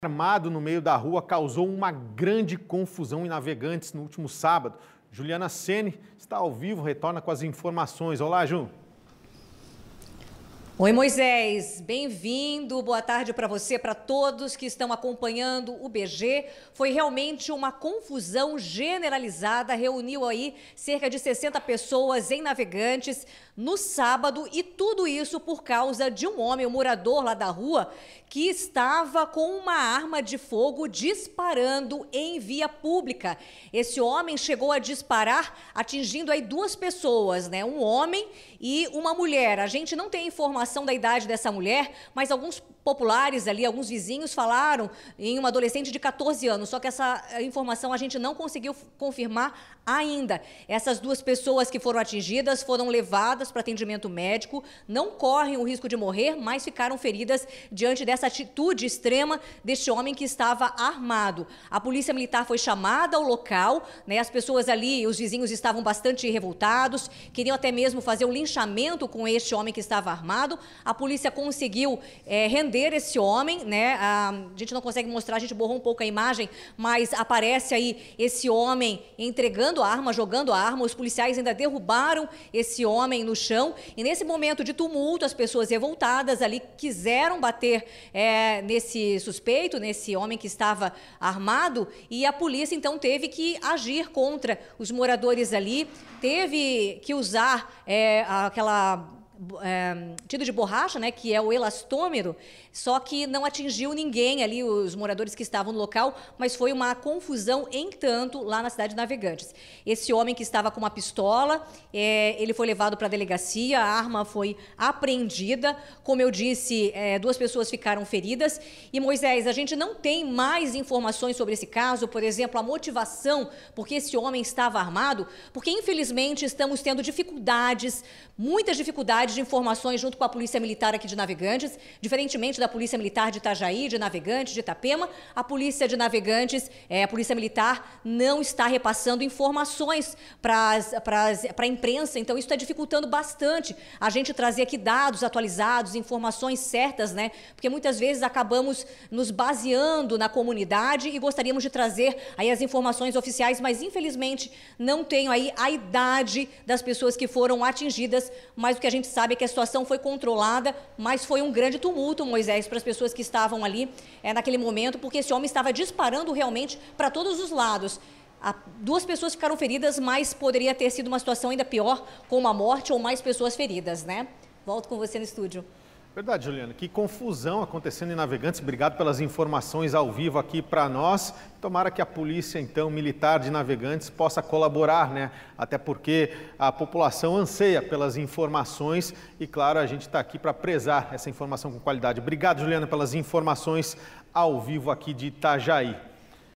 armado no meio da rua causou uma grande confusão em navegantes no último sábado. Juliana Sene está ao vivo, retorna com as informações. Olá, Ju. Oi, Moisés, bem-vindo. Boa tarde para você, para todos que estão acompanhando o BG. Foi realmente uma confusão generalizada, reuniu aí cerca de 60 pessoas em navegantes no sábado e tudo isso por causa de um homem, um morador lá da rua, que estava com uma arma de fogo disparando em via pública. Esse homem chegou a disparar atingindo aí duas pessoas, né? Um homem e uma mulher. A gente não tem informação da idade dessa mulher, mas alguns populares ali, alguns vizinhos falaram em uma adolescente de 14 anos, só que essa eh, informação a gente não conseguiu confirmar ainda. Essas duas pessoas que foram atingidas foram levadas para atendimento médico, não correm o risco de morrer, mas ficaram feridas diante dessa atitude extrema deste homem que estava armado. A polícia militar foi chamada ao local, né? As pessoas ali, os vizinhos estavam bastante revoltados, queriam até mesmo fazer um linchamento com este homem que estava armado. A polícia conseguiu é, render prender esse homem, né? A gente não consegue mostrar, a gente borrou um pouco a imagem, mas aparece aí esse homem entregando a arma, jogando a arma. Os policiais ainda derrubaram esse homem no chão. E nesse momento de tumulto, as pessoas revoltadas ali quiseram bater é, nesse suspeito, nesse homem que estava armado. E a polícia então teve que agir contra os moradores ali, teve que usar é, aquela é, tido de borracha, né, que é o elastômero, só que não atingiu ninguém ali, os moradores que estavam no local, mas foi uma confusão em tanto lá na cidade de Navegantes. Esse homem que estava com uma pistola, é, ele foi levado para a delegacia, a arma foi apreendida, como eu disse, é, duas pessoas ficaram feridas. E Moisés, a gente não tem mais informações sobre esse caso, por exemplo, a motivação porque esse homem estava armado, porque infelizmente estamos tendo dificuldades, muitas dificuldades unidade de informações junto com a Polícia Militar aqui de Navegantes. Diferentemente da Polícia Militar de Itajaí, de Navegantes, de Itapema, a Polícia de Navegantes, é, a Polícia Militar, não está repassando informações para a imprensa. Então, isso está dificultando bastante a gente trazer aqui dados atualizados, informações certas, né? Porque muitas vezes acabamos nos baseando na comunidade e gostaríamos de trazer aí as informações oficiais, mas infelizmente não tenho aí a idade das pessoas que foram atingidas, mas o que a gente sabe sabe que a situação foi controlada, mas foi um grande tumulto, Moisés, para as pessoas que estavam ali é, naquele momento, porque esse homem estava disparando realmente para todos os lados. A, duas pessoas ficaram feridas, mas poderia ter sido uma situação ainda pior, com uma morte ou mais pessoas feridas, né? Volto com você no estúdio. Verdade, Juliana. Que confusão acontecendo em Navegantes. Obrigado pelas informações ao vivo aqui para nós. Tomara que a polícia, então, militar de Navegantes possa colaborar, né? Até porque a população anseia pelas informações e, claro, a gente está aqui para prezar essa informação com qualidade. Obrigado, Juliana, pelas informações ao vivo aqui de Itajaí.